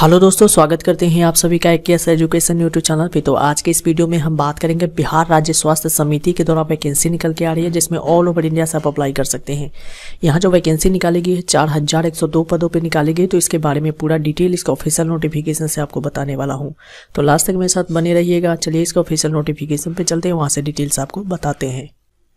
hello दोस्तों स्वागत करते हैं आप सभी का एक एस एजुकेशन यूट्यूब चैनल पे तो आज के इस वीडियो में हम बात करेंगे बिहार राज्य स्वास्थ्य समिति के द्वारा वैकेंसी निकल के आ रही है जिसमें ऑल ओवर इंडिया से आप अप्लाई कर सकते हैं यहाँ जो वैकेंसी निकाली गई है चार हजार एक सौ दो पदों पर निकाली गई तो इसके बारे में पूरा डिटेल इसका ऑफिशियल नोटिफिकेशन से आपको बताने वाला हूँ तो लास्ट तक मेरे साथ बने रहिएगा चलिए इसका ऑफिशियल नोटिफिकेशन पर चलते हैं वहाँ से डिटेल्स आपको बताते हैं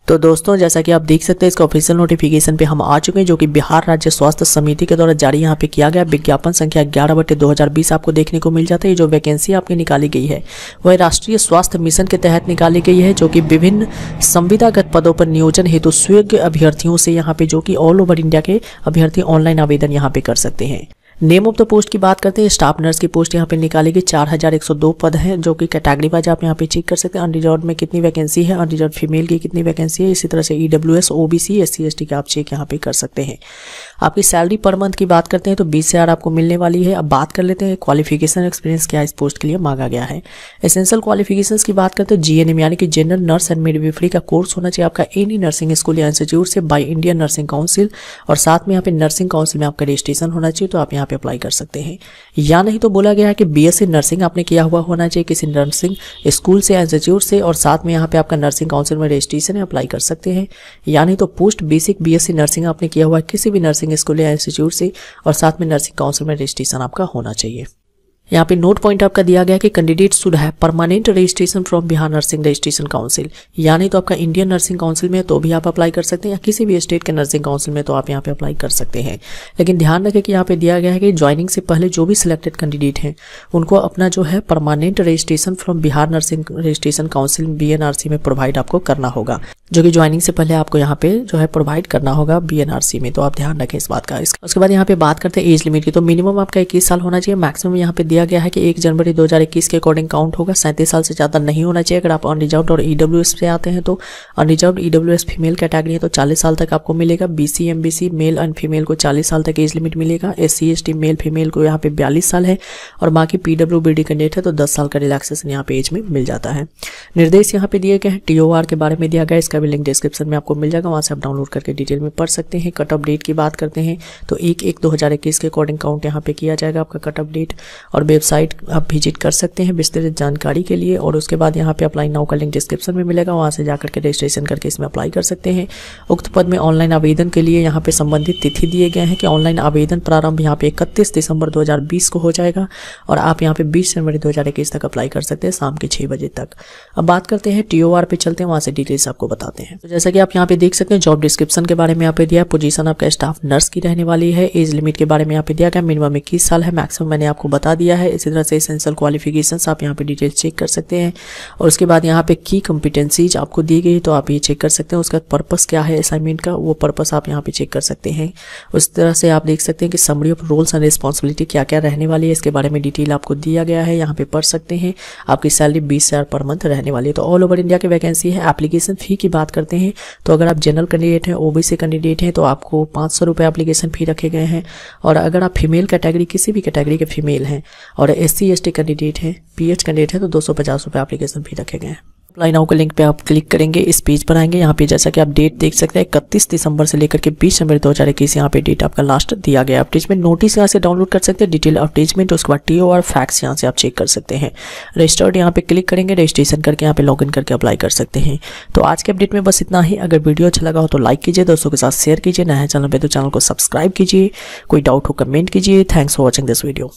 तो दोस्तों जैसा कि आप देख सकते हैं इसका ऑफिशियल नोटिफिकेशन पे हम आ चुके हैं जो कि बिहार राज्य स्वास्थ्य समिति के द्वारा जारी यहाँ पे किया गया विज्ञापन संख्या ग्यारह बटे दो आपको देखने को मिल जाता है जो वैकेंसी आपकी निकाली गई है वह राष्ट्रीय स्वास्थ्य मिशन के तहत निकाली गई है जो कि विभिन्न संविदागत पदों पर नियोजन हेतु तो स्वयं अभ्यर्थियों से यहाँ पे जो कि ऑल ओवर इंडिया के अभ्यर्थी ऑनलाइन आवेदन यहाँ पे कर सकते हैं नेम ऑफ द पोस्ट की बात करते हैं स्टाफ नर्स की पोस्ट यहाँ पे निकाली गई चार हजार एक सौ दो पद हैं जो कि कैटेगरी वाइज आप यहाँ पे चेक कर सकते हैं अनरिजर्व में कितनी वैकेंसी है अनरिजर्व फीमेल की कितनी वैकेंसी है इसी तरह से E S O B C S C S T का आप चेक यहाँ पे कर सकते हैं आपकी सैलरी पर मंथ की बात करते हैं तो बीस हज़ार आपको मिलने वाली है अब बात कर लेते हैं क्वालिफिकेशन एक्सपीरियंस क्या इस पोस्ट के लिए मांगा गया है एसेंशियल क्वालिफिकेशन की बात करते हैं जी एन एम यानी कि जनरल नर्स एंड मिडविफरी का कोर्स होना चाहिए आपका एनी नर्सिंग स्कूल या इंस्टीट्यूट से बाई इंडियन नर्सिंग काउंसिल और साथ में यहाँ पे नर्सिंग काउंसिल में आपका रजिस्ट्रेशन होना चाहिए तो आप यहाँ पे अप्लाई कर सकते हैं या नहीं तो बोला गया है कि बीएससी नर्सिंग आपने किया हुआ होना चाहिए किसी नर्सिंग स्कूल से इंस्टीट्यूट से और साथ में यहाँ पे आपका नर्सिंग काउंसिल में रजिस्ट्रेशन है अप्लाई कर सकते हैं या नहीं तो पोस्ट बेसिक बीएससी नर्सिंग आपने किया हुआ है किसी भी नर्सिंग स्कूल या इंस्टीट्यूट से और साथ में नर्सिंग काउंसिल में रजिस्ट्रेशन आपका होना चाहिए यहाँ पे नोट पॉइंट आपका दिया गया कि कैंडिडेट शुड है permanent registration from Bihar nursing registration council यानी तो आपका इंडियन नर्सिंग काउंसिल में तो भी आप अप्लाई कर सकते हैं या किसी भी स्टेट के नर्सिंग काउंसिल में तो आप यहाँ पे अप्लाई कर सकते हैं लेकिन ध्यान रखें कि यहाँ पे दिया गया है कि ज्वाइनिंग से पहले जो भी सिलेक्टेड कैंडिडेट हैं उनको अपना जो है permanent registration from Bihar nursing registration council बी में प्रोवाइड आपको करना होगा जो कि ज्वाइनिंग से पहले आपको यहाँ पे जो है प्रोवाइड करना होगा बीएनआरसी में तो आप ध्यान रखें इस बात का उसके बाद यहाँ पे बात करते हैं एज लिमिट की तो मिनिमम आपका इक्कीस साल होना चाहिए मैक्सिमम यहाँ पे दिया दिया गया है कि एक जनवरी 2021 के अकॉर्डिंग काउंट होगा सैंतीस साल से ज़्यादा नहीं होना चाहिए अगर आप अनरिजर्व और ई e से आते हैं तो अनरिजर्व ई फीमेल कैटेगरी है तो चालीस साल तक आपको मिलेगा B C male and female को चालीस साल तक एज लिमिट मिलेगा एस सी मेल फीमेल को यहाँ पे बयालीस साल है और बाकी पी डब्ल्यू कैंडिडेट है तो दस साल का रिलैक्सेशन यहाँ पे एज में मिल जाता है निर्देश यहाँ पे दिए गए हैं टी के बारे में दिया गया इसका भी लिंक डिस्क्रिप्शन में आपको मिल जाएगा वहाँ से आप डाउनलोड करके डिटेल में पढ़ सकते हैं कट ऑफ डेट की बात करते हैं तो एक एक दो के अकॉर्डिंग काउंट यहाँ पे किया जाएगा आपका कट ऑफ डेट और वेबसाइट आप विजिट कर सकते हैं विस्तृत जानकारी के लिए और उसके बाद यहाँ पे अप्लाई नाउ का लिंक डिस्क्रिप्शन में मिलेगा वहाँ से जाकर के रजिस्ट्रेशन करके इसमें अप्लाई कर सकते हैं उक्त पद में ऑनलाइन आवेदन के लिए यहाँ पे संबंधित तिथि दिए गए हैं कि ऑनलाइन आवेदन प्रारंभ यहाँ पे इकतीस दिसंबर दो को हो जाएगा और आप यहाँ पे बीस जनवरी दो तक अप्लाई कर सकते हैं शाम के छह बजे तक अब बात करते हैं टी पे चलते हैं वहाँ से डिटेल्स आपको बताते हैं तो जैसा कि आप यहाँ पे देख सकते हैं जॉब डिस्क्रिप्शन के बारे में यहाँ पे दिया पोजिशन आपका स्टाफ नर्स की रहने वाली है एज लिमिट के बारे में यहाँ पे दिया गया मिनिमम इक्कीस साल है मैक्सिमम मैंने आपको बता दिया दिया है इसी तरह से इसेंशियल क्वालिफिकेशन आप यहाँ पे डिटेल चेक कर सकते हैं और उसके बाद यहाँ पे की कम्पिटेंसीज आपको दी गई तो आप ये चेक कर सकते हैं उसका पर्पस क्या है असाइनमेंट का वो पर्पस आप यहाँ पे चेक कर सकते हैं उस तरह से आप देख सकते हैं कि summary of roles and responsibility क्या क्या रहने वाली है इसके बारे में डिटेल आपको दिया गया है यहाँ पे पढ़ सकते हैं आपकी सैलरी बीस पर मंथ रहने वाली है तो ऑल ओवर इंडिया की वैकेंसी है एप्लीकेशन फी की बात करते हैं तो अगर आप जनरल कैंडिडेट हैं ओ से कैंडिडेट हैं तो आपको पाँच सौ रुपये एप्लीकेशन फी रखे गए हैं और अगर आप फीमेल कैटेगरी किसी भी कैटेगरी के फीमेल हैं और S C S T candidate हैं पी एच कैंडिडेट हैं तो दो सौ पचास रुपये अप्लीकेशन फी रखे गए हैं अप्लाई नाउ के लिंक पे आप क्लिक करेंगे इस पेज पर आएंगे यहाँ पे जैसा कि आप डेट देख सकते हैं इकतीस दिसंबर से लेकर के बीस जनवरी दो हज़ार इक्कीस यहाँ पे डेट आपका लास्ट दिया गया अपडेजमेंट नोटिस यहाँ से डाउनलोड कर सकते हैं डिटेल अपडेजमेंट उसके बाद टी ओ और फैक्स यहाँ से आप चेक कर सकते हैं रजिस्टर्ड यहाँ पे क्लिक करेंगे रजिस्ट्रेशन करके यहाँ पे लॉग करके अप्लाई कर सकते हैं तो आज के अपडेट में बस इतना ही अगर वीडियो अच्छा लगा हो तो लाइक कीजिए दोस्तों के साथ शेयर कीजिए नया चैनल पर तो चैनल को सब्सक्राइब कीजिए कोई डाउट हो कमेंट कीजिए thanks for watching this video